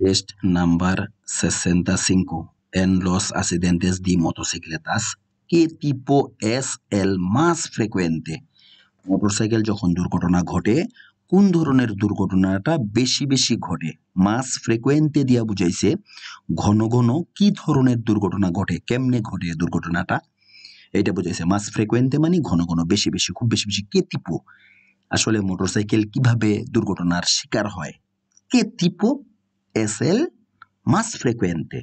Test number 65 en los accidentes de motocicletas. ¿Qué tipo es el más frecuente? Motorcycle যখন দুর্ঘটনা ঘটে কোন ধরনের দুর্ঘটনাটা বেশি বেশি ঘটে মাস ফ্রিকোয়েন্টে দিয়া বুঝাইছে ঘন ঘন কি ধরনের দুর্ঘটনা ঘটে কেমনে ঘটে দুর্ঘটনাটা এটা বুঝাইছে মাস ফ্রিকোয়েন্টে মানে ঘন ঘন বেশি বেশি খুব বেশি বেশি কে টিপো আসলে মোটরসাইকেল কিভাবে দুর্ঘটনার শিকার হয় কে টিপো এসএল মাস ফ্রিকুয়েন্টে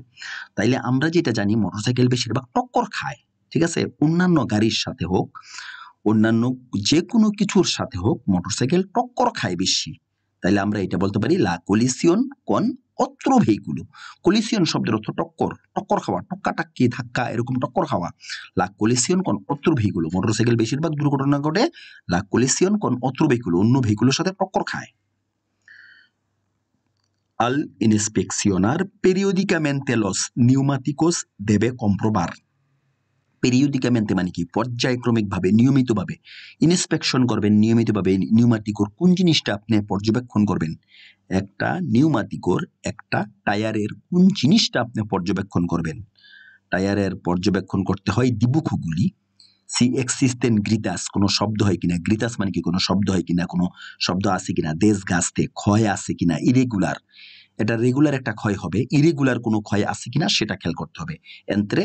তাইলে আমরা যেটা জানি মোটরসাইকেল বেশিরভাগ টক্কর খায় ঠিক আছে অন্যান্য গাড়ির সাথে হোক অন্যান্য যে কোনো কিছুর সাথে হোক মোটরসাইকেল টক্কর খায় বেশি তাইলে আমরা এটা বলতে পারি লা কলিসিয়ন কন অত্র ভেহিকুলো কলিসিয়ন শব্দের অর্থ টক্কর টক্কর খাওয়া টক্কাটাক্কি ধাক্কা এরকম টক্কর খাওয়া লা কলিসিয়ন কন অত্র ভেহিকুলো মোটরসাইকেল বেশিরভাগ দুর্ঘটনা ঘটে লা কলিসিয়ন কন অত্র ভেহিকুলো অন্য ভেহিকুলোর সাথে টক্কর খায় al inspeccionar periódicamente los নিউমাটিকোস debe comprobar পেরিওডিকামেন্টে মানে কি পর্যায়ক্রমিকভাবে নিয়মিতভাবে ইন্সপেকশন করবেন নিয়মিতভাবে নিউমাটিকোর কোন জিনিসটা আপনি পর্যবেক্ষণ করবেন একটা নিউমাটিকোর একটা টায়ারের কোন জিনিসটা আপনি পর্যবেক্ষণ করবেন টায়ারের পর্যবেক্ষণ করতে হয় দিবুখগুলি সি এক্সিস্তেন গ্রিতাস কোনো শব্দ হয় কিনা গ্রিতাস মানে কি কোনো শব্দ হয় কিনা কোনো শব্দ আছে কিনা দেশ গাছতে ক্ষয় আছে কিনা ইরেগুলার এটা রেগুলার একটা ক্ষয় হবে ইরেগুলার কোনো ক্ষয় আছে কিনা সেটা খেয়াল করতে হবে এন্ত্রে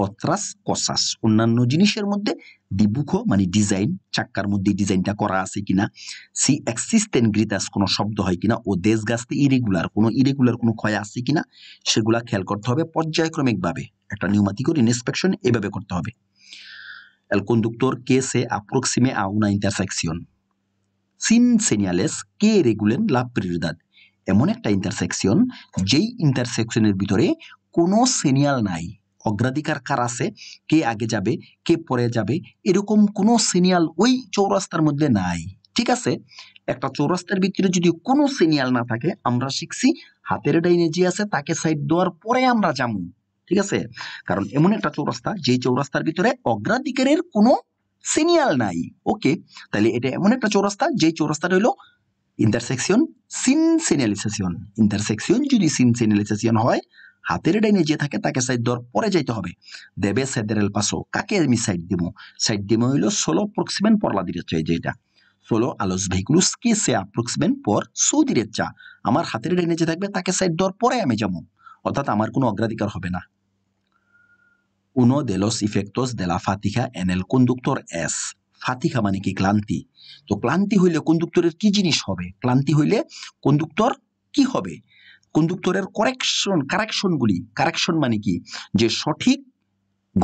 পত্রাস কসাস অন্যান্য জিনিসের মধ্যে দিবুখ মানে ডিজাইন চাক্কার মধ্যে ডিজাইনটা করা আছে কিনা সি এক্সিস্টেন গ্রিতাস কোনো শব্দ হয় কিনা ও দেশ গাছতে ইরেগুলার কোনো ইরেগুলার কোনো ক্ষয় আছে কিনা সেগুলা খেয়াল করতে হবে পর্যায়ক্রমিকভাবে একটা নিউমাতিকর ইনস্পেকশন এভাবে করতে হবে El conductor que se aproxime a una intersección. Sin señales que regulen la prioridad. এমন একটা ইন্টারসেকশন যেই ইন্টারসেকশনের ভিতরে কোনো সিনিয়াল নাই অগ্রাধিকার কার আছে কে আগে যাবে কে পরে যাবে এরকম কোনো সিনিয়াল ওই চৌরাস্তার মধ্যে নাই ঠিক আছে একটা চৌরাস্তার ভিতরে যদি কোনো সিনিয়াল না থাকে আমরা শিখছি হাতের ডাইনে যে আছে তাকে সাইড দেওয়ার পরে আমরা যাবো ঠিক আছে কারণ এমন একটা চৌরাস্তা যেই চৌরাস্তার ভিতরে অগ্রাধিকারের কোনো সিনিয়াল নাই ওকে তাহলে এটা এমন একটা চৌরাস্তা যেই চৌরাস্তাটা হলো ইন্টারসেকশন সিন সিনিয়ালাইজেশন ইন্টারসেকশন যদি সিন সিনিয়ালাইজেশন হয় হাতের ডাইনে যে থাকে তাকে সাইড দেওয়ার পরে যাইতে হবে দেবে সাইডের এল পাশো কাকে আমি সাইড দিব সাইড দিব হইলো ষোলো প্রক্সিমেন পরলা দিতে চাই যেটা ষোলো আলোস ভেহিকুলস কে সে অ্যাপ্রক্সিমেন্ট পর সৌদিরের চা আমার হাতের ডাইনে যে থাকবে তাকে সাইড দেওয়ার পরে আমি যাবো অর্থাৎ আমার কোনো অগ্রাধিকার হবে না uno de los efectos de la fatiga en el conductor es ফাতিখা মানে কি ক্লান্তি তো ক্লান্তি হইলে কন্ডুক্টরের কি জিনিস হবে ক্লান্তি হইলে কন্ডুক্টর কি হবে কন্ডুক্টরের করেকশন কারেকশনগুলি কারেকশন মানে কি যে সঠিক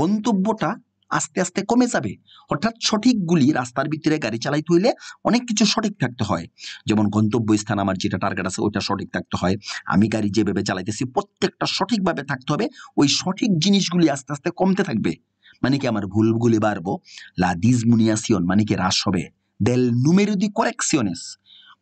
গন্তব্যটা আস্তে আস্তে কমে যাবে অর্থাৎ সঠিকগুলি রাস্তার ভিতরে গাড়ি চালাইতে হইলে অনেক কিছু সঠিক থাকতে হয় যেমন গন্তব্যস্থান আমার যেটা টার্গেট আছে ওইটা সঠিক থাকতে হয় আমি গাড়ি যেভাবে চালাইতেছি প্রত্যেকটা সঠিকভাবে থাকতে হবে ওই সঠিক জিনিসগুলি আস্তে আস্তে কমতে থাকবে মানে কি আমার ভুলগুলি বাড়বো লাদিজ মুনিয়াসিয়ন মানে কি হ্রাস হবে দেল নুমেরুদি করেকশিয়নেস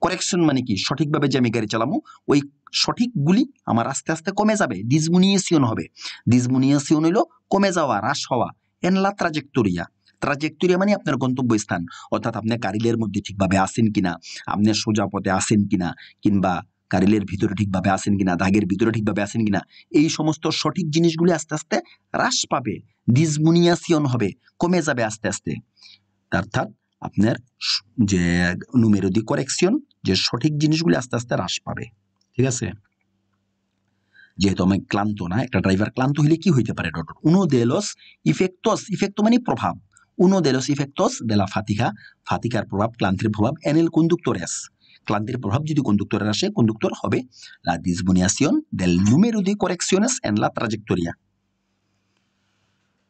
করেকশন মানে কি সঠিকভাবে যে আমি গাড়ি চালাবো ওই সঠিকগুলি আমার আস্তে আস্তে কমে যাবে ডিসমুনিয়েসিয়ন হবে ডিসমুনিয়েসিয়ন হইল কমে যাওয়া হ্রাস হওয়া এন লা ট্রাজেক্টোরিয়া ট্রাজেক্টোরিয়া মানে আপনার গন্তব্যস্থান অর্থাৎ আপনি কারিলের মধ্যে ঠিকভাবে আসেন কিনা আপনি সোজা পথে আসেন কিনা কিংবা কারিলের ভিতরে ঠিকভাবে আসেন কিনা দাগের ভিতরে ঠিকভাবে আসেন কিনা এই সমস্ত সঠিক জিনিসগুলি আস্তে আস্তে হ্রাস পাবে ডিসমুনিয়াসিয়ন হবে কমে যাবে আস্তে আস্তে অর্থাৎ আপনার যে নুমেরোদি করেকশন যে সঠিক জিনিসগুলি আস্তে আস্তে হ্রাস পাবে ঠিক আছে Yetomic clantona, El driver clantu hiliki, huitaparador. Uno de los efectos, efecto mani prohab. Uno de los efectos de la fatiga, fatica prohab, clantri prohab, en el conductores. es. Clantri prohab, y tu conductor rache, conductor hobe, la disminución del número de correcciones, en la trayectoria.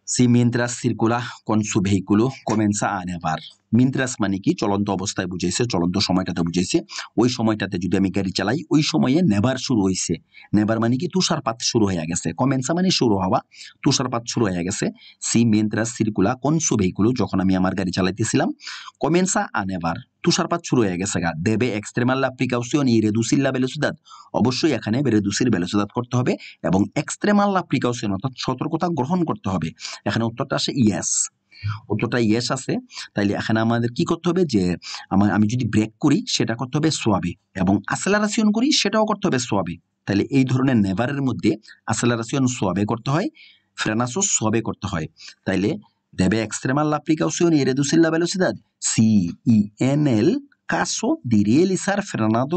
Si mientras circula con su vehículo, comienza a nevar. মিন্দ্রাস মানে কি চলন্ত অবস্থায় বুঝাইছে চলন্ত সময়টাতে বুঝাইছে ওই সময়টাতে যদি আমি গাড়ি চালাই ওই সময়ে নেবার শুরু হয়েছে নেবার মানে কি তুষারপাত শুরু হয়ে গেছে কমেন্সা মানে শুরু হওয়া তুষারপাত শুরু হয়ে গেছে সি মিন্দ্রাস সিরকুলা কনসু ভেহিকুলো যখন আমি আমার গাড়ি চালাইতেছিলাম কমেন্সা আ নেবার তুষারপাত শুরু হয়ে গেছে গা দেবে এক্সট্রেমাল লা প্রিকাউশন ই রেদুসিল্লা বেলেসুদাত অবশ্যই এখানে রেদুসির বেলেসুদাত করতে হবে এবং এক্সট্রেমাল লা প্রিকাউশন অর্থাৎ সতর্কতা গ্রহণ করতে হবে এখানে উত্তরটা আসে ইয়েস অতটা ইয়েস আছে তাইলে এখানে আমাদের কি করতে হবে যে আমার আমি যদি ব্রেক করি সেটা করতে হবে সোয়াবে এবং আসেলারাসিয়ন করি সেটাও করতে হবে সোয়াবে তাহলে এই ধরনের নেভারের মধ্যে আসেলারাসিয়ন সোয়াবে করতে হয় ফ্রেনাসও সোয়াবে করতে হয় তাইলে দেবে এক্সট্রেমাল la এর y ভ্যালোসিদাদ সিইএনএল কাসো দিরিয়েলিসার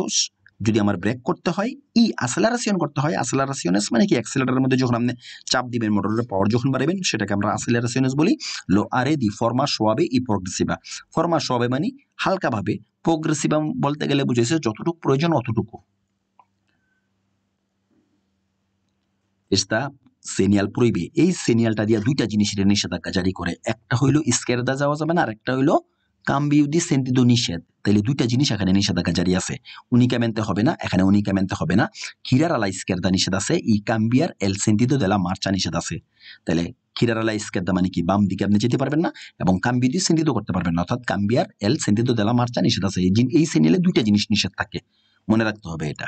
y যদি আমার ব্রেক করতে হয় ই আসেলারেশন করতে হয় আসেলারেশনস মানে কি অ্যাক্সেলারের মধ্যে যখন আপনি চাপ দিবেন মোটরের পাওয়ার যখন বাড়াবেন সেটাকে আমরা আসেলারেশনস বলি লো আরে দি ফর্মা সোয়াবে ই প্রগ্রেসিভা ফর্মা সোয়াবে মানে হালকাভাবে প্রগ্রেসিভা বলতে গেলে বুঝেছে যতটুকু প্রয়োজন অতটুকু ইস্তা সেনিয়াল প্রইবে এই সেনিয়ালটা দিয়ে দুইটা জিনিসের নিষেধাজ্ঞা জারি করে একটা হইলো স্কেরদা যাওয়া যাবে না আর একটা হইলো কাম্বিউ দি নিষেধ তাহলে দুইটা জিনিস এখানে নিষেধাজ্ঞা জারি আছে উনিকামেন্তে হবে না এখানে উনিকামেন্তে হবে না আলা ইস্কেরদা নিষেধ আছে ই কাম্বিয়ার এল সেন্তিদো দেলা মার্চা নিষেধ আছে তাহলে খিরারালা ইস্কেরদা মানে কি বাম দিকে আপনি যেতে পারবেন না এবং কাম্বিদি সেন্টিদ করতে পারবেন না অর্থাৎ কাম্বিয়ার এল সেন্তিদো দেলা মার্চা নিষেধ আছে এই শ্রেণীলে দুইটা জিনিস নিষেধ থাকে মনে রাখতে হবে এটা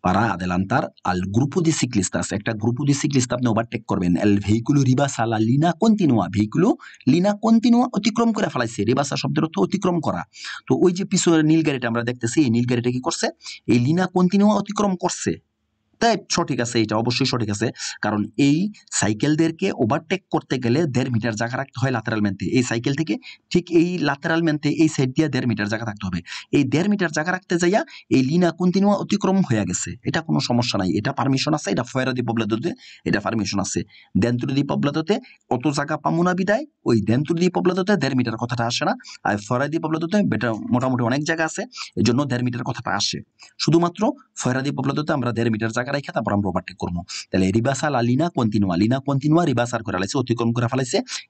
para adelantar al grupo de ciclistas. একটা grupo de ciclista আপনি ওভারটেক করবেন el vehículo রিবাসা la línea continua vehículo línea continua অতিক্রম করে ফেলাইছে রিবাসা শব্দের অর্থ অতিক্রম করা তো ওই যে পিছনের নীল গাড়িটা আমরা দেখতেছি এই নীল গাড়িটা কি করছে এই লিনা কন্টিনিউ অতিক্রম করছে তাই সঠিক আছে এটা অবশ্যই সঠিক আছে কারণ এই সাইকেলদেরকে ওভারটেক করতে গেলে দেড় মিটার জায়গা রাখতে হয় লাতেরাল ম্যানতে এই সাইকেল থেকে ঠিক এই লাতেরাল ম্যানতে এই সাইড দিয়ে দেড় মিটার জায়গা থাকতে হবে এই দেড় মিটার জায়গা রাখতে যাইয়া এই লিনা কন্টিনিউয়া অতিক্রম হয়ে গেছে এটা কোনো সমস্যা নাই এটা পারমিশন আছে এটা ফয়েরা দি পবলাদতে এটা পারমিশন আছে দেন্তুরি দি পবলাদতে অত জায়গা পামু না বিদায় ওই দেন্তুরি দি পবলাদতে দেড় মিটার কথাটা আসে না আর ফয়েরা দি পবলাদতে বেটা মোটামুটি অনেক জায়গা আছে এই জন্য দেড় মিটার কথাটা আসে শুধুমাত্র ফয়েরা দি পবলাদতে আমরা দেড় মিটার জায়গা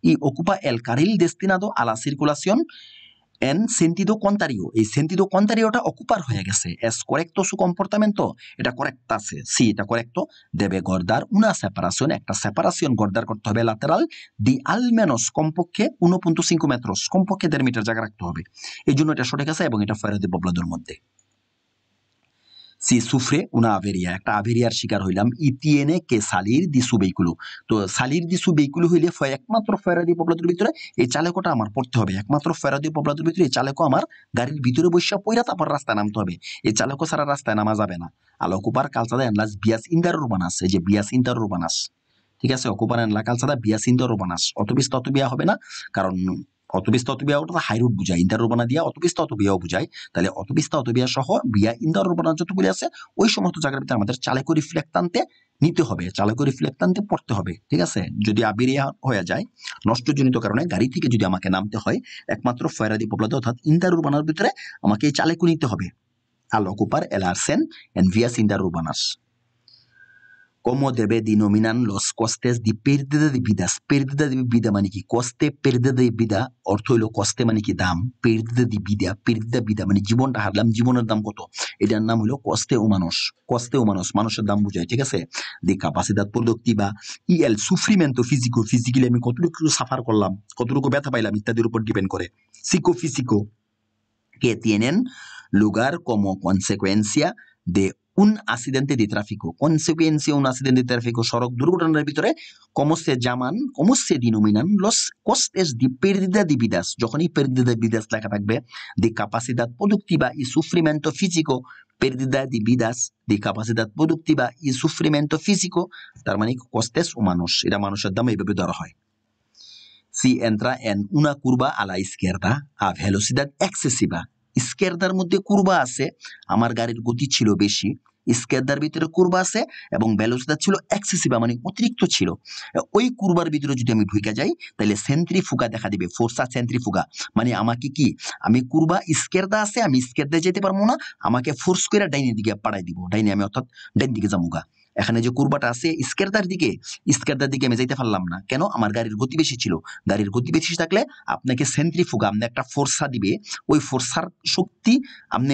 y ocupa el carril destinado a la circulación en sentido contrario. y sentido contrario ocupar es correcto su comportamiento. es correcta Si correcto debe guardar una separación, esta separación guardar con lateral de al menos uno 1.5 metros, de সি সুফ্রে উনা আভেরিয়া একটা আভেরিয়ার শিকার হইলাম ইতিএনে কে সালির দিসু বেইকুলু তো সালির দিসু বেইকুলু হইলে ফয় একমাত্র ফেরাদি পপলাতির ভিতরে এই চালকটা আমার পড়তে হবে একমাত্র ফেরাদি পপলাতির ভিতরে এই চালক আমার গাড়ির ভিতরে বসে পইরা তারপর রাস্তায় নামতে হবে এই চালক সারা রাস্তায় নামা যাবে না আলো কুপার কালচাদা এনলাস বিয়াস ইন্দার রুবানাস এই যে বিয়াস ইন্দার রুবানাস ঠিক আছে অকুপার এনলা কালচাদা বিয়াস ইন্দার রুবানাস অত বিস্তা বিয়া হবে না কারণ অতবিস্ত অতবিয়া ওটা হাই রুট বুঝায় ইন্দার রোবানা দিয়া অতবিস্ত অতবিয়াও বুঝায় তাহলে অতবিস্ত অতবিয়া সহ বিয়া ইন্দার যত যতগুলি আছে ওই সমস্ত জায়গার ভিতরে আমাদের চালেকো রিফ্লেক্ট আনতে নিতে হবে চালকের রিফ্লেক্ট আনতে পড়তে হবে ঠিক আছে যদি আবিরিয়া হয়ে যায় নষ্টজনিত কারণে গাড়ি থেকে যদি আমাকে নামতে হয় একমাত্র ফয়রাদি পোপলাতে অর্থাৎ ইন্দার রোবানার ভিতরে আমাকে এই চালেকু নিতে হবে আলোক উপার এলারসেন অ্যান্ড ভিয়াস ইন্দার রোবানাস cómo denominan los costes de pérdida de vidas pérdida de vida মানে কি কষ্টে pérdida de vida অর্থ হইল কষ্টে মানে কি দাম pérdida de vida pérdida vida মানে জীবনটা হারলাম জীবনের দাম কত এটার নাম হলো কষ্টে ও মানুষ কষ্টে ও মানুষ মানুষের দাম বোঝায় ঠিক আছে দি ক্যাপাসিটার প্রদক্টিবা ইএল সুফ্রিমেন্টো ফিজিকো ফিজিক্যালি আমি কতটুকু সাফার করলাম কতটুকু ব্যথা পাইলাম ইত্যাদির উপর ডিপেন্ড করে সিকো ফিজিকো que tienen lugar como consecuencia de un accidente de tráfico. Consecuencia un accidente de tráfico. সড়ক দুর্ঘটনার ভিতরে কমসে জামান কমসে দিনোমিনান লস কস্টেস দি পেরিদা বিদাস যখনই পেরিদা বিদাস লেখা থাকবে দি কাপাসিদাত প্রযুক্তিবা ই সুফ্রিমেন্টো ফিজিকো পেরিদা বিদাস দি কাপাসিদাত প্রযুক্তিবা ই সুফ্রিমেন্টো ফিজিকো তার মানে কস্টেস ও মানুষ এটা মানুষের দাম এইভাবে ধরা হয় সি এন্ত্রা এন উনা কুরবা আলা ইস্কেরদা আ ভেলোসিদাত এক্সেসিবা স্কেরদার মধ্যে কুরবা আছে আমার গাড়ির গতি ছিল বেশি স্কেদার ভিতরে কুরবা আছে এবং ভ্যালুসটা ছিল এক্সেসিভ মানে অতিরিক্ত ছিল ওই কুরবার ভিতরে যদি আমি ঢুকে যাই তাহলে সেন্ট্রি ফুগা দেখা দিবে ফোর্সা সেন্ট্রি ফুগা মানে আমাকে কি আমি কুরবা স্কেরদা আছে আমি স্কেরদা যেতে পারবো না আমাকে ফোর্স করে ডাইনের দিকে পাড়াই দিব ডাইনে আমি অর্থাৎ ডাইন দিকে যামুগা এখানে যে কুরবাটা আছে স্কেরদার দিকে স্কেরদার দিকে আমি যাইতে পারলাম না কেন আমার গাড়ির গতি বেশি ছিল গাড়ির গতি বেশি থাকলে আপনাকে সেন্ট্রি সেন্ট্রিফুগা আপনি একটা ফোর্সা দিবে ওই ফোর্সার শক্তি আপনি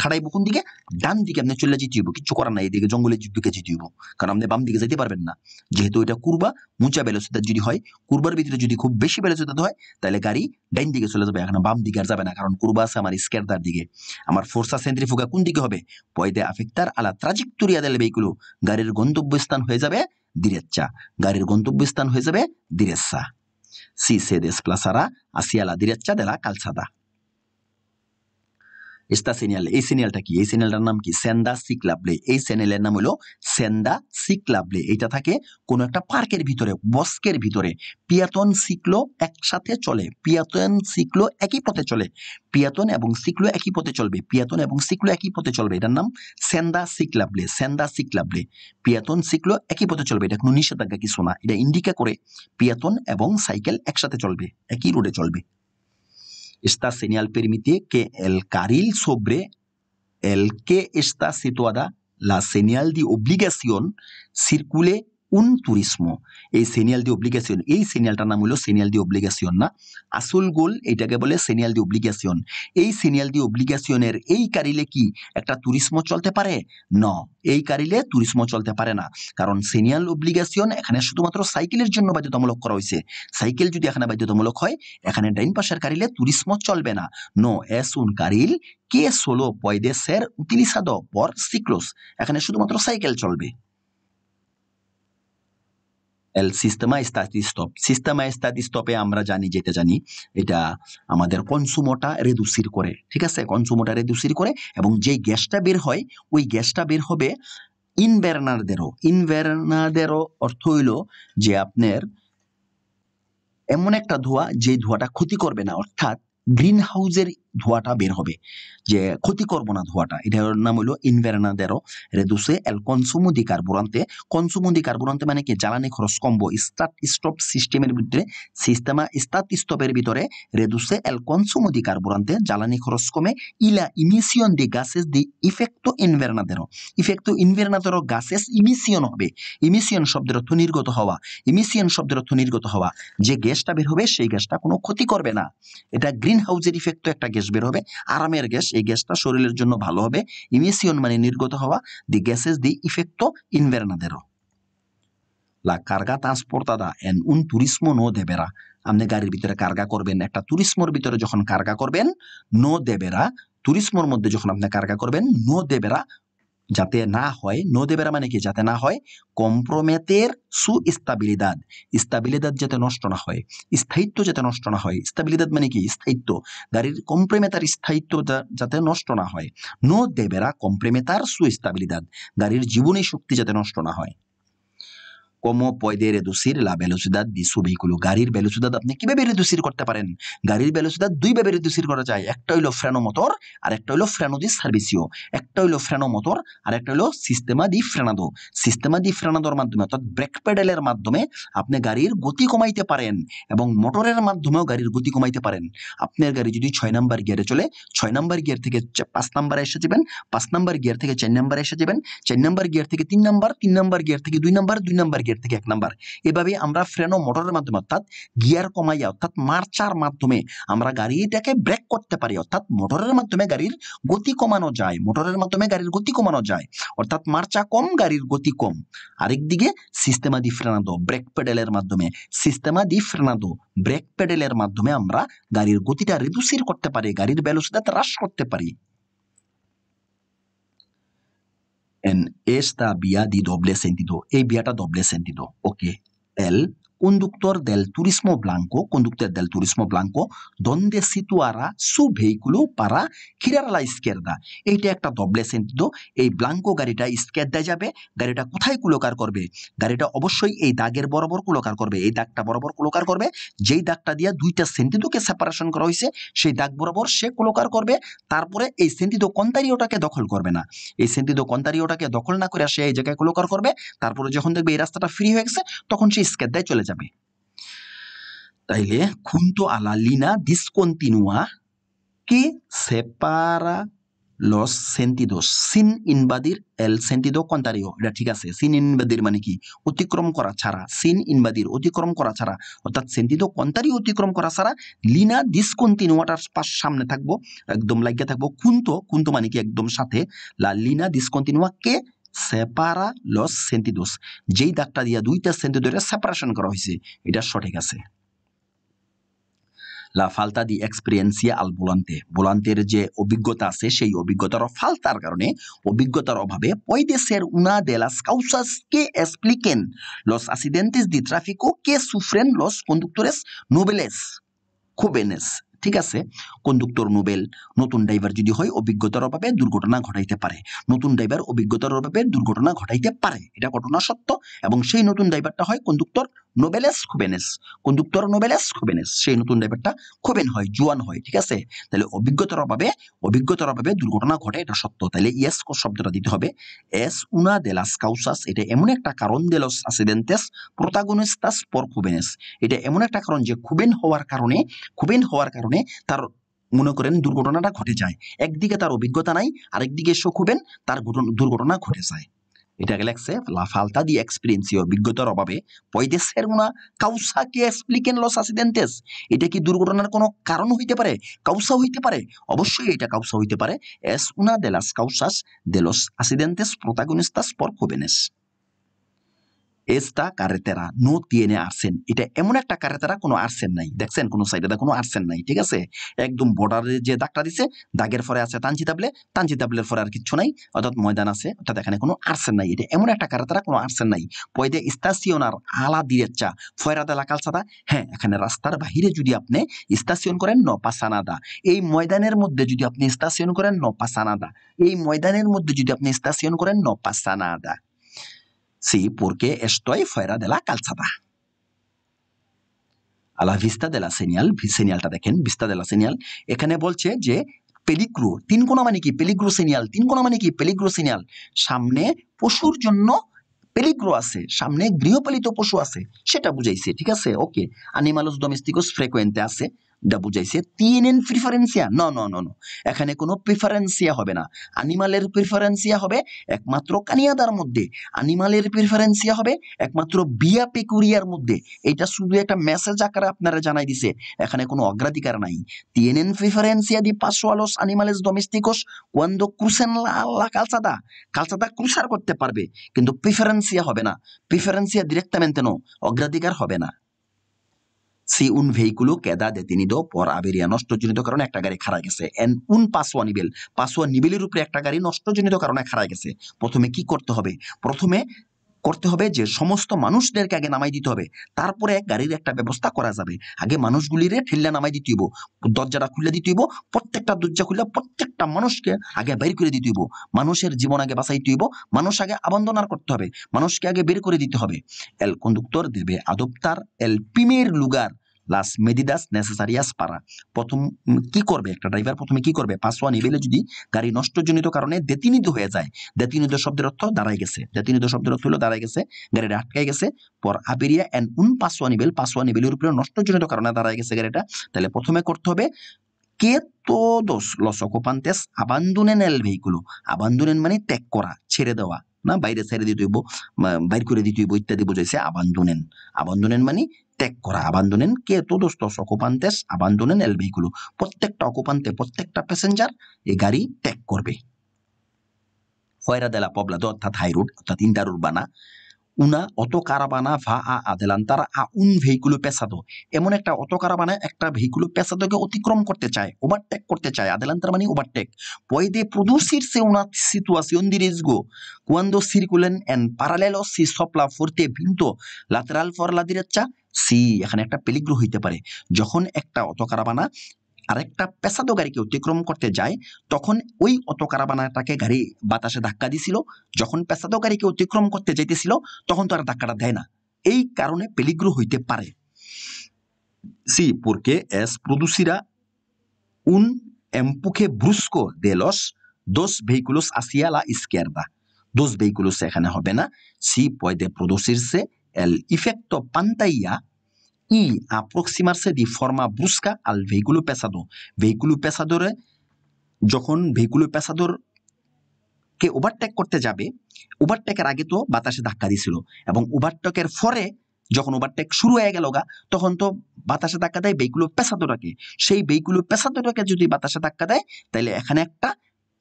খাড়াই কোন দিকে ডান দিকে আপনি চলে যেতে হইব কিছু করার নাই এদিকে জঙ্গলের দিকে যেতে হইব কারণ আপনি বাম দিকে যেতে পারবেন না যেহেতু এটা কুরবা মুচা বেলসিদার যদি হয় কুরবার ভিতরে যদি খুব বেশি বেলসিদার হয় তাহলে গাড়ি ডাইন দিকে চলে যাবে এখন বাম দিকে আর যাবে না কারণ কুরবা আছে আমার স্কেরদার দিকে আমার ফোর্সা সেন্ট্রিফুগা কোন দিকে হবে পয়দে আফেক্তার আলা ট্রাজিক্টোরিয়া তুরিয়া দেলে বেইকুলো গাড়ির গাড়ির গন্তব্যস্থান হয়ে যাবে দিরেচ্চা গাড়ির গন্তব্যস্থান হয়ে যাবে দিরেচ্ছা সি সে দেশ প্লাসারা আসিয়ালা দিরেচ্চা দেলা কালসাদা এস্তা সিনিয়াল এই সিনিয়ালটা কি এই সিনিয়ালটার নাম কি সেন্দা সিকলাবলে এই সিনিয়ালের নাম হলো সেন্দা সিকলাবলে এটা থাকে কোনো একটা পার্কের ভিতরে বস্কের ভিতরে পিয়াতন সিক্লো একসাথে চলে পিয়াতন সিক্লো একই পথে চলে পিয়াতন এবং সিক্লো একই পথে চলবে পিয়াতন এবং সিক্লো একই পথে চলবে এটার নাম সেন্দা সিকলাবলে সেন্দা সিকলাবলে পিয়াতন সিক্লো একই পথে চলবে এটা কোনো নিষেধাজ্ঞা কিছু না এটা ইন্ডিকা করে পিয়াতন এবং সাইকেল একসাথে চলবে একই রোডে চলবে Esta señal permite que el carril sobre el que está situada la señal de obligación circule un turismo এই সিনিয়াল দি অব্লিগেশন এই সিনিয়ালটার নাম হলো সিনিয়াল দি অব্লিগেশন না আসল গোল এটাকে বলে সিনিয়াল দি অব্লিগেশন এই সিনিয়াল দি অব্লিগেশনের এই কারিলে কি একটা টুরিস্ম চলতে পারে ন এই কারিলে টুরিস্ম চলতে পারে না কারণ সিনিয়াল অব্লিগেশন এখানে শুধুমাত্র সাইকেলের জন্য বাধ্যতামূলক করা হয়েছে সাইকেল যদি এখানে বাধ্যতামূলক হয় এখানে ডাইন পাশের কারিলে টুরিস্ম চলবে না নো এস উন কারিল কে ষোলো পয়দেশের স্যার উতিলিসাদ পর সিক্লোস এখানে শুধুমাত্র সাইকেল চলবে সিস্টেমা স্টপ সিস্টেমা স্টপে আমরা জানি যেটা জানি এটা আমাদের কনসুমোটা রেদুসির করে ঠিক আছে কনসুমোটা রেদুসির করে এবং যেই গ্যাসটা বের হয় ওই গ্যাসটা বের হবে ইনভার্নারদেরও ইনভার্নারদেরও অর্থ হইল যে আপনার এমন একটা ধোয়া যে ধোয়াটা ক্ষতি করবে না অর্থাৎ গ্রিন হাউজের ধোঁয়াটা বের হবে যে ক্ষতি করবো না ধোঁয়াটা এটার নাম হলো ইনভেরনাদেরও রেদুসে এল কনসুমুদি কার্বোরান্তে কনসুমুদি কার্বোরান্তে মানে কি জ্বালানি খরচ কমবো স্টার্ট স্টপ সিস্টেমের ভিতরে সিস্টেমা স্টার্ট স্টপের ভিতরে রেদুসে এল কনসুমুদি কার্বোরান্তে জ্বালানি খরচ কমে ইলা ইমিশিয়ন দি গাছেস দি ইফেক্টো ইনভেরনাদেরও ইফেক্টো ইনভেরনাদেরও গাছেস ইমিশিয়ন হবে ইমিশিয়ন শব্দের অর্থ নির্গত হওয়া ইমিশিয়ন শব্দের অর্থ নির্গত হওয়া যে গ্যাসটা বের হবে সেই গ্যাসটা কোনো ক্ষতি করবে না এটা গ্রিন হাউজের ইফেক্ট একটা গ্যাস গ্যাস বের হবে আরামের গ্যাস এই গ্যাসটা শরীরের জন্য ভালো হবে ইমিসিয়ন মানে নির্গত হওয়া দি গ্যাসেস দি ইফেক্ট তো ইনভেরনাদেরও লা কার্গা ট্রান্সপোর্টাদা এন উন তুরিসমো নো দেবেরা আপনি গাড়ির ভিতরে কার্গা করবেন একটা তুরিসমোর ভিতরে যখন কার্গা করবেন নো দেবেরা তুরিসমোর মধ্যে যখন আপনি কার্গা করবেন নো দেবেরা যাতে না হয় নো দেবেরা মানে কি যাতে না হয় কম্প্রোমেতের সুস্তাবিলিদাদ ইস্তাবিলিদাদ যাতে নষ্ট না হয় স্থায়িত্ব যাতে নষ্ট না হয় স্তাবিলিদাদ মানে কি স্থায়িত্ব গাড়ির কম্প্রেমেতার স্থায়িত্ব যাতে নষ্ট না হয় নো দেবেরা কম্প্রেমেতার সুস্তাবিলিদাদ গাড়ির জীবনী শক্তি যাতে নষ্ট না হয় কমো পয়দে রেদুসির লা velocidad দি su vehículo গাড়ির ভেলোসিদাদ আপনি কিভাবে রেদুসির করতে পারেন গাড়ির দুই ভাবে রেদুসির করা যায় একটা হলো ফ্রেনো মোটর আর একটা হলো ফ্রেনো দি সার্ভিসিও একটা হলো ফ্রেনো মোটর আর একটা হলো সিস্টেমা দি ফ্রেনাদো সিস্টেমা দি ফ্রেনাদোর মাধ্যমে অর্থাৎ ব্রেক প্যাডেলের মাধ্যমে আপনি গাড়ির গতি কমাইতে পারেন এবং মোটরের মাধ্যমেও গাড়ির গতি কমাইতে পারেন আপনার গাড়ি যদি ছয় নাম্বার গিয়ারে চলে ছয় নাম্বার গিয়ার থেকে পাঁচ নাম্বারে এসে যাবেন পাঁচ নাম্বার গিয়ার থেকে চার নাম্বারে এসে যাবেন চার নাম্বার গিয়ার থেকে তিন নাম্বার তিন নাম্বার গিয়ার থেকে দুই নাম্বার দুই নাম্বার গিয়ার গিয়ার থেকে এক নাম্বার এভাবে আমরা ফ্রেনো মোটরের মাধ্যমে অর্থাৎ গিয়ার কমাইয়া অর্থাৎ মার্চার মাধ্যমে আমরা গাড়িটাকে ব্রেক করতে পারি অর্থাৎ মোটরের মাধ্যমে গাড়ির গতি কমানো যায় মোটরের মাধ্যমে গাড়ির গতি কমানো যায় অর্থাৎ মার্চা কম গাড়ির গতি কম আরেকদিকে সিস্টেমা দি ফ্রেনাদো ব্রেক পেডেলের মাধ্যমে সিস্টেমা দি ফ্রেনাদো ব্রেক পেডেলের মাধ্যমে আমরা গাড়ির গতিটা রিডিউসির করতে পারি গাড়ির ব্যালুসিটা হ্রাস করতে পারি en esta vía de doble sentido. E vía de doble sentido. Ok. El conductor del turismo blanco, conductor del turismo blanco, donde situará su vehículo para girar a la izquierda এইটা একটা ডবলে সেন্টিত এই ব্লাঙ্কো গাড়িটা স্কেদায় যাবে গাড়িটা কোথায় কুলোকার করবে গাড়িটা অবশ্যই এই দাগের বরাবর কুলোকার করবে এই দাগটা বরাবর কুলোকার করবে যেই দাগটা দিয়ে দুইটা সেন্টিতকে সেপারেশন করা হয়েছে সেই দাগ বরাবর সে কুলোকার করবে তারপরে এই সেন্টিত কন্তারিওটাকে দখল করবে না এই সেন্টিত কন্তারিওটাকে দখল না করে সে এই জায়গায় কুলোকার করবে তারপরে যখন দেখবে এই রাস্তাটা ফ্রি হয়ে গেছে তখন সে স্কেদায় চলে যাবে যাবে তাইলে খুন্ত আলা লিনা ডিসকন্টিনুয়া কি সেপারা লস সেন্টিদো সিন ইনবাদির এল সেন্টিদো কন্টারিও এটা ঠিক আছে সিন ইনবাদির মানে কি অতিক্রম করা ছাড়া সিন ইনবাদির অতিক্রম করা ছাড়া অর্থাৎ সেন্টিদো কন্টারি অতিক্রম করা ছাড়া লিনা ডিসকন্টিনিউটার পাশ সামনে থাকবো একদম লাগিয়ে থাকবো কুন্ত কুন্ত মানে কি একদম সাথে লা লিনা ডিসকন্টিনিউয়া কে সেপারা লস সেন্টিডোস যেই দাগটা দিয়া দুইটা সেন্তি সেপারেশন করা হয়েছে এটা সঠিক আছে লা ফালতা দি এক্সপিরিয়েন্সিয়া আল বোলান্তে বোলান্তের যে অভিজ্ঞতা আছে সেই অভিজ্ঞতার ফালতার কারণে অভিজ্ঞতার অভাবে পয়দেশের উনা দে লাস কাউসাস কে এসপ্লিকেন লস অ্যাসিডেন্টিস দি ট্রাফিকো কে সুফ্রেন লস কন্ডুক্টরেস নোবেলেস খুবেনেস ঠিক আছে কন্ডুক্টর নোবেল নতুন ড্রাইভার যদি হয় অভিজ্ঞতার অভাবে দুর্ঘটনা ঘটাইতে পারে নতুন ড্রাইভার অভিজ্ঞতার অভাবে দুর্ঘটনা ঘটাইতে পারে এটা ঘটনা সত্য এবং সেই নতুন ড্রাইভারটা হয় কন্ডুক্টর নোবেলেস খুবেনেস কন্ডুক্টর নোবেলেস খুবেনেস সেই নতুন ড্রাইভারটা খুবেন হয় জুয়ান হয় ঠিক আছে তাহলে অভিজ্ঞতার অভাবে অভিজ্ঞতার অভাবে দুর্ঘটনা ঘটে এটা সত্য তাহলে ইয়েস শব্দটা দিতে হবে এস উনা দেলাস কাউসাস এটা এমন একটা কারণ দেলস আসিডেন্টেস প্রতাগনিস্তাস পর খুবেনেস এটা এমন একটা কারণ যে খুবেন হওয়ার কারণে খুবেন হওয়ার কারণে কারণে তার মনে করেন দুর্ঘটনাটা ঘটে যায় একদিকে তার অভিজ্ঞতা নাই আরেকদিকে শোকুবেন তার দুর্ঘটনা ঘটে যায় এটা গেলে লাগছে লাফালতা দি এক্সপিরিয়েন্সি অভিজ্ঞতার অভাবে পয়দেশের গুণা কাউসা কি এক্সপ্লিকেন লস আসিডেন্টেস এটা কি দুর্ঘটনার কোনো কারণ হইতে পারে কাউসা হইতে পারে অবশ্যই এটা কাউসা হইতে পারে এস উনা দেলাস কাউসাস দেলস আসিডেন্টেস প্রতাগনিস্তাস পর কোবেনেস এস্তা কারেতেরা নো তিয়েনে আরসেন এটা এমন একটা কারেতেরা কোনো আর্সেন নাই দেখছেন কোনো সাইডে কোনো আর্সেন নাই ঠিক আছে একদম বর্ডারে যে দাগটা দিছে দাগের পরে আছে তানজি তাবলে তানজি তাবলের পরে আর কিছু নাই অর্থাৎ ময়দান আছে অর্থাৎ এখানে কোনো আর্সেন নাই এটা এমন একটা কারেতারা কোনো আর্সেন নাই পয়দে ইস্তাসিওনার আলা দিয়েচ্ছা ফয়রাদা কালসাদা হ্যাঁ এখানে রাস্তার বাহিরে যদি আপনি ইস্তাসিয়ন করেন ন পাসানাদা এই ময়দানের মধ্যে যদি আপনি ইস্তাসিয়ন করেন ন পাসানাদা এই ময়দানের মধ্যে যদি আপনি ইস্তাসিয়ন করেন ন পাসানাদা Sí, porque estoy fuera de la calzada. A la vista de la señal, সেনিয়ালটা দেখেন vista de la señal, এখানে বলছে যে পেলিক্রু তিন কোনা মানে কি পেলিক্রু সিনিয়াল তিন কোনা মানে কি পেলিক্রু সিনিয়াল সামনে পশুর জন্য পেলিগ্রো আছে সামনে গৃহপালিত পশু আছে সেটা বুঝাইছে ঠিক আছে ওকে অ্যানিমালস ডোমেস্টিকস ফ্রিকোয়েন্টে আছে যা বুঝাইছে তিএনএন প্রিফারেন্সিয়া ন ন ন এখানে কোনো প্রিফারেন্সিয়া হবে না অ্যানিমালের প্রিফারেন্সিয়া হবে একমাত্র কানিয়াদার মধ্যে অ্যানিমালের প্রিফারেন্সিয়া হবে একমাত্র বিয়া পেকুরিয়ার মধ্যে এটা শুধু একটা মেসেজ আকারে আপনারা জানাই দিছে এখানে কোনো অগ্রাধিকার নাই tienen প্রিফারেন্সিয়া the paso a los animales domésticos cuando crucen কালসাদা la calzada করতে পারবে কিন্তু প্রিফারেন্সিয়া হবে না প্রিফারেন্সিয়া ডিরেক্টamente নো অগ্রাধিকার হবে না সি উন ভেহিকুলো কেদা দো পর আবেরিয়া নষ্টজনিত কারণে একটা গাড়ি খারা গেছে এন উন পাসোয়া নিবেল পাসোয়া নিবেলের উপরে একটা গাড়ি নষ্টজনিত কারণে খারা গেছে প্রথমে কি করতে হবে প্রথমে করতে হবে যে সমস্ত মানুষদেরকে আগে নামাই দিতে হবে তারপরে গাড়ির একটা ব্যবস্থা করা যাবে আগে মানুষগুলিরে ঠেললে নামাই দিতে হইব দরজাটা খুলে দিতে হইব প্রত্যেকটা দরজা খুলে প্রত্যেকটা মানুষকে আগে বের করে দিতে হইব মানুষের জীবন আগে বাঁচাইতে হইব মানুষ আগে আবন্দনার করতে হবে মানুষকে আগে বের করে দিতে হবে এল কন্ডুক্টর দেবে আদপ্তার এল পিমের লুগার লাস মেডিদাস নেসেসারিয়াস পারা প্রথম কি করবে একটা ড্রাইভার প্রথমে কি করবে পাঁচওয়া নিবেলে যদি গাড়ি নষ্টজনিত কারণে দেতিনিধ হয়ে যায় দেতিনিধ শব্দের অর্থ দাঁড়ায় গেছে দেতিনিধ শব্দের অর্থ হলো দাঁড়ায় গেছে গাড়িটা আটকায় গেছে পর আবেরিয়া অ্যান্ড উন পাঁচওয়া পাঁচ ওয়ান নিবেলের উপরে নষ্টজনিত কারণে দাঁড়ায় গেছে গাড়িটা তাহলে প্রথমে করতে হবে কে todos los ocupantes আবান্দুনেন এল ভেহিকুলো আবান্দুনেন মানে ত্যাগ করা ছেড়ে দেওয়া না বাইরে ছেড়ে দিতে হইব বাইর করে দিতে হইব ইত্যাদি বোঝাইছে আবান্দুনেন আবান্দুনেন মানে ত্যাগ করা আবান্দনেন কে তো দোস্ত অকুপান্তেস আবান্দনেন এল ভেহিকুলো প্রত্যেকটা অকুপান্তে প্রত্যেকটা প্যাসেঞ্জার এ গাড়ি ত্যাগ করবে ফয়রা দেলা পবলাদো অর্থাৎ হাইরোড অর্থাৎ ইন্টার উর্বানা উনা অত কারাবানা ফা আ আদেলান্তার আ উন ভেহিকুলো পেশাদো এমন একটা অত কারাবানা একটা ভেহিকুলো পেশাদোকে অতিক্রম করতে চায় ওভারটেক করতে চায় আদেলান্তার মানে ওভারটেক পয়দে প্রদূষিরসে উনা সিতুয়াসিয়ন দি রিজগো কুয়ান্দো সিরকুলেন এন পারালেলো সি সপলা ফুরতে ভিন্তো লাতেরাল ফর লাদিরেচ্চা সি এখানে একটা পেলিগ্রো হইতে পারে যখন একটা অতকারাবানা আরেকটা পেশাদো গাড়িকে অতিক্রম করতে যায় তখন ওই অতকারাবানাটাকে গাড়ি বাতাসে ধাক্কা দিছিল যখন পেশাদো গাড়িকে অতিক্রম করতে যেতেছিল তখন তো আর ধাক্কাটা দেয় না এই কারণে পেলিগ্রো হইতে পারে সি পুরকে এস es উন un ব্রুস্কো দেলস দোষ ভেহিকুলস আসিয়ালা vehículos দোষ ভেহিকুলস এখানে হবে না সি পয়দে puede সে el efecto pantalla y aproximarse de forma brusca al vehículo pesado. Vehículo pesadore যখন ভেহিকুলো পেশাদর কে ওভারটেক করতে যাবে ওভারটেকের আগে তো বাতাসে ধাক্কা দিয়েছিল এবং ওভারটেকের পরে যখন ওভারটেক শুরু হয়ে গেল গা তখন তো বাতাসে ধাক্কা দেয় ভেহিকুলো পেশাদোটাকে সেই ভেহিকুলো পেশাদোটাকে যদি বাতাসে ধাক্কা দেয় তাহলে এখানে একটা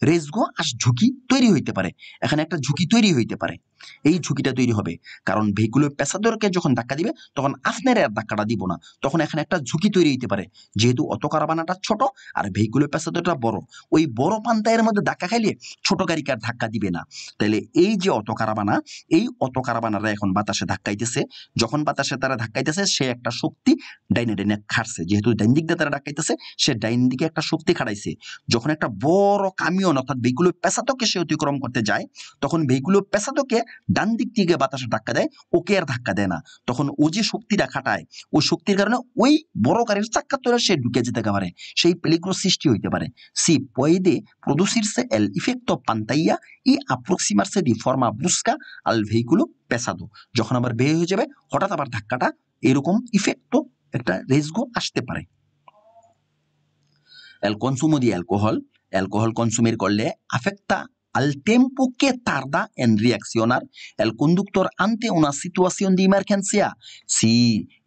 রেসগো আর ঝুঁকি তৈরি হইতে পারে এখানে একটা ঝুঁকি তৈরি হইতে পারে এই ঝুঁকিটা তৈরি হবে কারণ ভেহিকুলের পেশাদারকে যখন ধাক্কা দিবে তখন আপনার আর ধাক্কাটা দিব না তখন এখানে একটা ঝুঁকি তৈরি হতে পারে যেহেতু অত কারাবানাটা ছোট আর ভেহিকুলের পেশাদারটা বড় ওই বড় পান্তায়ের মধ্যে ধাক্কা খাইলে ছোট গাড়িকে আর ধাক্কা দিবে না তাহলে এই যে অত কারাবানা এই অত কারাবানারা এখন বাতাসে ধাক্কাইতেছে যখন বাতাসে তারা ধাক্কাইতেছে সে একটা শক্তি ডাইনে ডাইনে খাটছে যেহেতু ডাইন দিক দিয়ে তারা ধাক্কাইতেছে সে ডাইন দিকে একটা শক্তি খাটাইছে যখন একটা বড় কামিয়ন অর্থাৎ ভেহিকুলের পেশাতকে সে অতিক্রম করতে যায় তখন ভেহিকুলের পেশাতকে ডান দিক থেকে বাতাসের ধাক্কা দেয় ওকে আর ধাক্কা দেয় না তখন ও যে শক্তিটা খাটায় ওই শক্তির কারণে ওই বড় গাড়ির চাক্কা তৈরি সে ঢুকে যেতে পারে সেই পেলিগ্রো সৃষ্টি হইতে পারে সি পয়েদে প্রদুসিরসে এল ইফেক্ট অফ পান্তাইয়া ই আপ্রক্সিমারসে দি ফর্মা ব্রুস্কা আল ভেহিকুলো পেশাদো যখন আবার বের হয়ে যাবে হঠাৎ আবার ধাক্কাটা এরকম ইফেক্টো একটা রেজগো আসতে পারে অ্যাল কনসুমো দি অ্যালকোহল অ্যালকোহল কনসুমের করলে আফেক্তা al tiempo que tarda en reaccionar el conductor ante una situación de emergencia. Sí,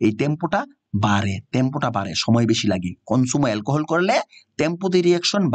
এই টেম্পোটা বাড়ে টেম্পোটা বাড়ে সময় বেশি লাগে কনসুমে অ্যালকোহল করলে tempo di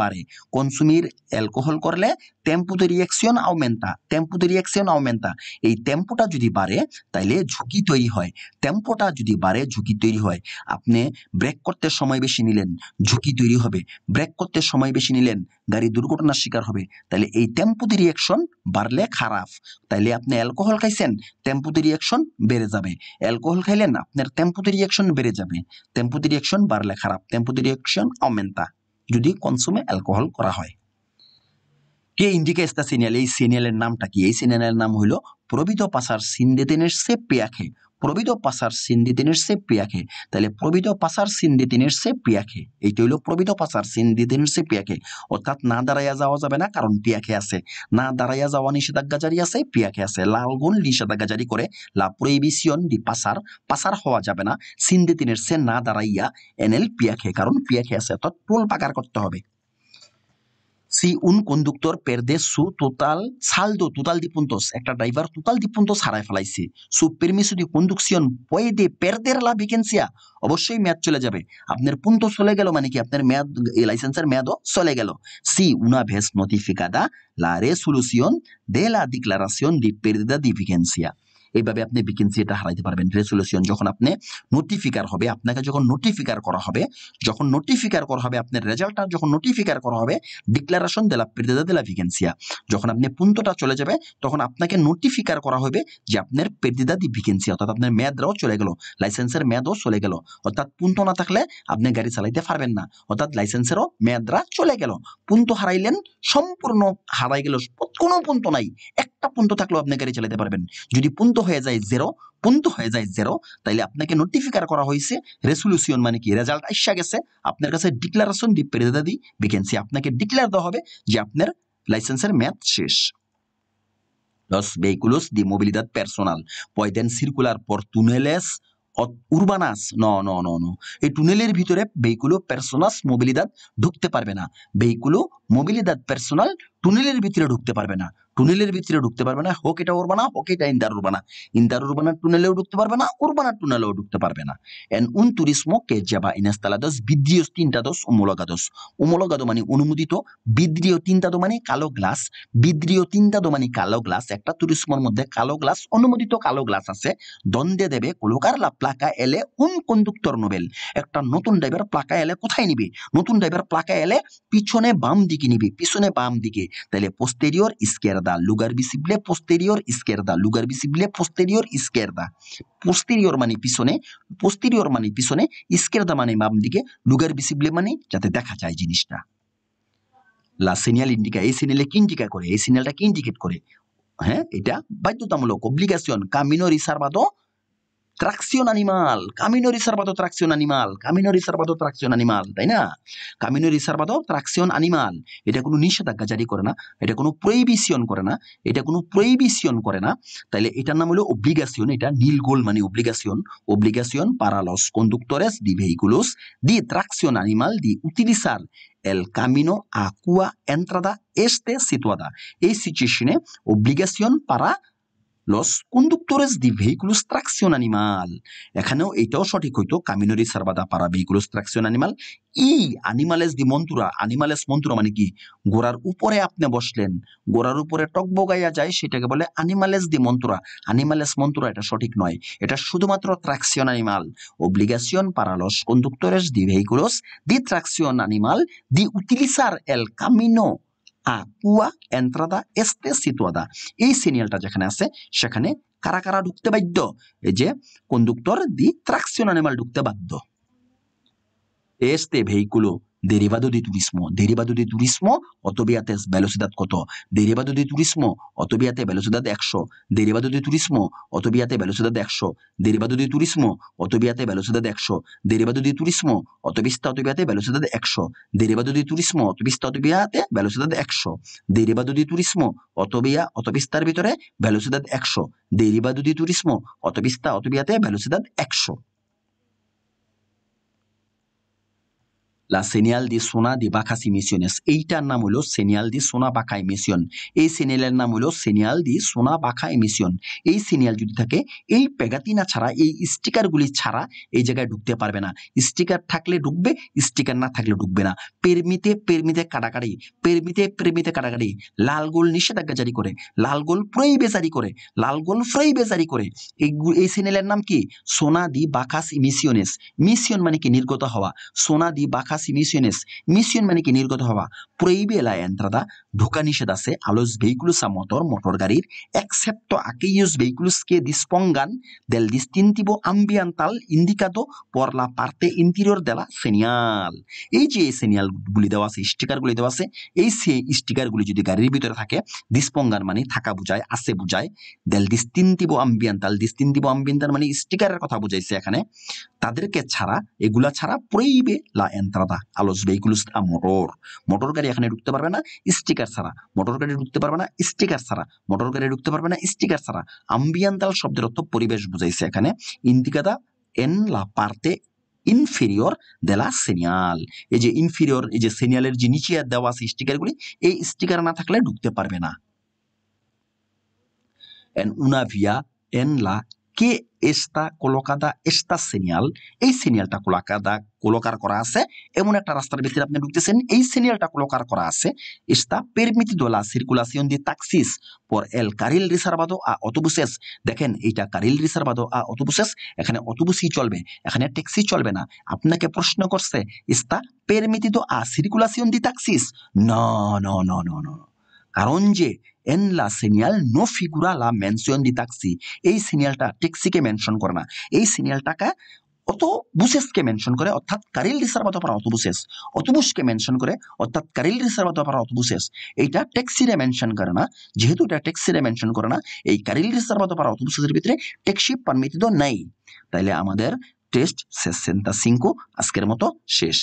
বাড়ে baare. অ্যালকোহল alcohol করলে tempo di reazione aumenta. tempo di reazione aumenta. এই টেম্পোটা যদি বাড়ে তাইলে ঝুঁকি তৈরি হয় টেম্পোটা যদি বাড়ে ঝুঁকি তৈরি হয় আপনি ব্রেক করতে সময় বেশি নিলেন ঝুঁকি তৈরি হবে ব্রেক করতে সময় বেশি নিলেন গাড়ি দুর্ঘটনার শিকার হবে তাহলে এই টেম্পো দি রিয়াকশন বাড়লে খারাপ তাইলে আপনি অ্যালকোহল খাইছেন টেম্পো দি রিয়াকশন বেড়ে যাবে অ্যালকোহল খাইলেন আপনার টেম্পো দি রিয়াকশন বেড়ে যাবে টেম্পো দি রিয়াকশন বাড়লে খারাপ টেম্পো দি রিয়াকশন অমেন্তা যদি কনসুমে অ্যালকোহল করা হয় কে ইন্ডিকা ইস্তা সিনিয়াল এই সিনিয়ালের নামটা কি এই সিনিয়ালের নাম হইল প্রবিত পাশার সিন্দেতেনের সে পেয়াখে প্রবিত পাশার দিনের সে প্রিয়াকে তাহলে প্রবিত পাশার দিনের সে প্রিয়াকে এইটা হইল প্রবিত পাশার দিনের সে প্রিয়াকে অর্থাৎ না দাঁড়াইয়া যাওয়া যাবে না কারণ প্রিয়াকে আছে না দাঁড়াইয়া যাওয়া নিষেধাজ্ঞা জারি আছে প্রিয়াকে আছে লাল গুণ নিষেধাজ্ঞা জারি করে লা প্রইবিসিয়ন দি পাশার পাশার হওয়া যাবে না দিনের সে না দাঁড়াইয়া এনএল প্রিয়াকে কারণ প্রিয়াকে আছে অর্থাৎ টোল পাকার করতে হবে si un conductor perde su total saldo total de puntos. একটা ড্রাইভার total de puntos হারায় ফেলাইছে। Su permiso de conducción puede perder la vigencia. অবশ্যই মেয়াদ চলে যাবে আপনার পুন্ত চলে গেল মানে কি আপনার মেয়াদ লাইসেন্সের মেয়াদও চলে গেল সি উনা ভেস নোটিফিকাদা লা রেসুলুসিয়ন দে লা ডিক্লারাসিয়ন ডি পেরদা দি ভিগেন্সিয়া এইভাবে আপনি ভ্যাকেন্সি এটা হারাইতে পারবেন রেজুলেশন যখন আপনি নোটিফিকার হবে আপনাকে যখন নোটিফিকার করা হবে যখন নোটিফিকার করা হবে আপনার রেজাল্টটা যখন নোটিফিকার করা হবে ডিক্লারেশন দেলা পেরিদা দেলা ভ্যাকেন্সিয়া যখন আপনি পুন্তটা চলে যাবে তখন আপনাকে নোটিফিকার করা হবে যে আপনার পেরিদা দি ভ্যাকেন্সি অর্থাৎ আপনার মেয়াদরাও চলে গেল লাইসেন্সের মেয়াদও চলে গেল অর্থাৎ পুন্ত না থাকলে আপনি গাড়ি চালাইতে পারবেন না অর্থাৎ লাইসেন্সেরও মেয়াদরা চলে গেল পুন্ত হারাইলেন সম্পূর্ণ হারাই গেল কোনো পুন্ত নাই এক একটা পুন্ত থাকলেও আপনি গাড়ি চালাতে পারবেন যদি পুন্ত হয়ে যায় জেরো পুন্ত হয়ে যায় জেরো তাইলে আপনাকে নোটিফিকার করা হয়েছে রেসলিউশন মানে কি রেজাল্ট আসা গেছে আপনার কাছে ডিক্লারেশন ডি পেরেদা দি ভ্যাকেন্সি আপনাকে ডিক্লেয়ার দেওয়া হবে যে আপনার লাইসেন্সের মেয়াদ শেষ los vehículos de movilidad personal pueden circular পর túneles উর্বানাস ন ন ন ন এই টুনেলের ভিতরে ভেহিকুলো পার্সোনাস মোবিলিদাদ ঢুকতে পারবে না ভেহিকুলো মোবিলিদাদ পার্সোনাল টুনেলের ভিতরে ঢুকতে পারবে না টুনেলের ভিতরে ঢুকতে পারবে না হোক এটা উরবানা হোক এটা ইন্দার উরবানা ইন্দার উরবানার টুনেলেও ঢুকতে পারবে না উরবানার টুনেলেও ঢুকতে পারবে না এন উন যাবা ইনস্তালা ইনাস্তালাদস বিদ্রিয় তিনটাদস উমলগাদস উমলগাদ মানে অনুমোদিত বিদ্রিয় তিনটাদ মানে কালো গ্লাস বিদ্রিয় তিনটাদ মানে কালো গ্লাস একটা টুরিস্মর মধ্যে কালো গ্লাস অনুমোদিত কালো গ্লাস আছে দ্বন্দ্বে দেবে কলকার লা প্লাকা এলে উন কন্ডুক্টর নোবেল একটা নতুন ড্রাইভার প্লাকা এলে কোথায় নিবি নতুন ড্রাইভার প্লাকা এলে পিছনে বাম দিকে নিবি পিছনে বাম দিকে তাহলে পোস্টেরিয়র ইস্কেরদা লুগার বিসিবলে পোস্টেরিয়র ইস্কেরদা লুগার বিসিবলে পোস্টেরিয়র ইস্কেরদা পোস্টেরিয়র মানে পিছনে পোস্টেরিয়র মানে পিছনে ইস্কেরদা মানে বাম দিকে লুগার বিসিবলে মানে যাতে দেখা যায় জিনিসটা লাসেনিয়াল সিনিয়াল ইন্ডিকা এই সিনিয়ালে কি ইন্ডিকা করে এই সিনিয়ালটা কি ইন্ডিকেট করে হ্যাঁ এটা বাধ্যতামূলক অব্লিগাসিয়ন কামিনো রিসার্ভাদো ট্রাকসিয়ন অ্যানিমাল কামিনো রিসার্ভাদো ট্রাকসিয়ন অ্যানিমাল কামিনো রিসার্ভাদো ট্রাকসিয়ন অ্যানিমাল তাই না কামিনো রিসার্ভাদো ট্রাকসিয়ন অ্যানিমাল এটা কোনো নিষেধাজ্ঞা জারি করে না এটা কোনো প্রৈবিসিয়ন করে না এটা কোনো প্রৈবিসিয়ন করে না তাহলে এটার নাম হলো অব্লিগেশন এটা নীলগোল মানে অব্লিগেশন অব্লিগেশন প্যারালস কন্ডুক্টরেস দি ভেহিকুলস দি ট্রাকসিয়ন অ্যানিমাল দি উতিলিসার এল কামিনো আকুয়া এন্ট্রাদা এস্তে সিতুয়াদা এই সিচুয়েশনে অব্লিগেশন obligación লস কন্ডুক্টরেস দি ভেহিকুলস ট্রাকশন অ্যানিমাল এখানেও এটাও সঠিক হইতো কামিনরি সার্বাদা পারা ভেহিকুলস ট্রাকশন অ্যানিমাল ই অ্যানিমালেস দি মন্তুরা অ্যানিমালেস মন্তুরা মানে কি গোড়ার উপরে আপনি বসলেন গোড়ার উপরে বগাইয়া যায় সেটাকে বলে অ্যানিমালেস দি মন্তুরা অ্যানিমালেস মন্তুরা এটা সঠিক নয় এটা শুধুমাত্র ট্রাকশন অ্যানিমাল অব্লিগেশন পারা লস কন্ডুক্টরেস দি ভেহিকুলস দি ট্রাকশন অ্যানিমাল দি ইউটিলিসার এল কামিনো আ কুয়া এন্ত্রাদা এস্তে সিতুয়াদা এই সিনিয়ালটা যেখানে আছে সেখানে কারা কারা ঢুকতে বাধ্য এই যে কন্ডুক্টর দি ট্রাকশন অ্যানিমাল ঢুকতে বাধ্য এস্তে ভেহিকুলো derivado de turismo, derivado de turismo, otobiate velocidad কত derivado de turismo, otobiate velocidad 100, derivado de turismo, otobiate velocidad 100, derivado de turismo, otobiate velocidad 100, derivado de turismo, otobista otobiate velocidad 100, derivado de turismo, otobista otobiate velocidad 100, derivado de turismo, otobia অটোবিস্তার ভিতরে velocidad 100, derivado de turismo, otobista otobiate velocidad 100 লা সেনিয়াল দি সোনা দি বাকাসি mission এইটার নাম হলো সেনিয়াল দি সোনা বাঁকা mission এই সিনিয়ালের নাম হলো সেনিয়াল দি সোনা বাঁকা মিশন এই সিনিয়াল যদি থাকে এই পেগাতিনা ছাড়া এই স্টিকারগুলি ছাড়া এই জায়গায় ঢুকতে পারবে না স্টিকার থাকলে ঢুকবে স্টিকার না থাকলে ঢুকবে না প্রেমিতে প্রেমিতে কাটাকাটি প্রেমিতে প্রেমিতে কাটাকাটি লাল গোল নিষেধাজ্ঞা জারি করে লাল গোল প্রইবে জারি করে লাল গোল প্রইবে জারি করে এই এই সিনিয়ালের নাম কি সোনা দি বাকাস ইমিশিয়নেস মিশিয়ন মানে কি নির্গত হওয়া সোনা দি বাকাস মিশনেস মিশন মানে কি নির্গত হওয়া এলা এন্ত্রাদা ঢোকা নিষেধ আছে আলোস ভেহিকুলস মটর মোটর গাড়ির একসেপ্ট ভেহিকুলস কে দিস্পঙ্গান দেল ডিস্টিনটিভ আম্বিয়ান্তাল ইন্দিকাতো পরলা পার্তে ইন্টিরিয়র দেলা সেনিয়াল এই যে গুলি দেওয়া আছে গুলি দেওয়া আছে এই সে গুলি যদি গাড়ির ভিতরে থাকে দিস্পঙ্গান মানে থাকা বুঝায় আছে বুঝায় দেল ডিস্টিনটিভ আম্বিয়ান্তাল ডিস্টিনটিভ আম্বিয়ান্তাল মানে স্টিকারের কথা বুঝাইছে এখানে তাদেরকে ছাড়া এগুলা ছাড়া পুরেইবে লা এন্ত্রাদা আলোস ভেহিকুলস মোটর মোটর গাড়ি এখানে ঢুকতে পারবে না স্টিকার ছাড়া মোটর গাড়ি ঢুকতে পারবে না স্টিকার ছাড়া মোটর গাড়ি ঢুকতে পারবে না স্টিকার ছাড়া আম্বিয়ান্তাল শব্দের অর্থ পরিবেশ বুঝাইছে এখানে ইন্দিকাদা এন লা পারতে ইনফেরিয়র দেলা সিনিয়াল এই যে ইনফেরিয়র এই যে সিনিয়ালের যে নিচে দেওয়া আছে স্টিকারগুলি এই স্টিকার না থাকলে ঢুকতে পারবে না এন উনাভিয়া এন লা কে está colocada esta señal, señal está colocada colocar করা আছে এমন de রাস্তার ভিতরে আপনি Esta señal está colocar করা está permitido la circulación de taxis por el carril reservado a autobuses ¿De দেখেন El carril reservado a autobuses এখানে es un taxi taxi চলবে না আপনাকে প্রশ্ন corse está permitido a circulación de taxis no no no no no Caronje en la señal no figura la mención de taxi. এই সিনিয়ালটা ট্যাক্সিকে mention করে না এই সিনিয়ালটাকে অটোবুসেসকে mention করে অর্থাৎ কারিল রিসার্ভ অথবা অটোবুসেস অটোবুসকে মেনশন করে অর্থাৎ কারিল রিসার্ভ অথবা অটোবুসেস এইটা ট্যাক্সিরে মেনশন করে না যেহেতু এটা ট্যাক্সিরে মেনশন করে না এই কারিল রিসার্ভ অথবা অটোবুসেসের ভিতরে ট্যাক্সি পারমিটিত নাই তাইলে আমাদের টেস্ট সেস সেন্তা সিঙ্কু আজকের মতো শেষ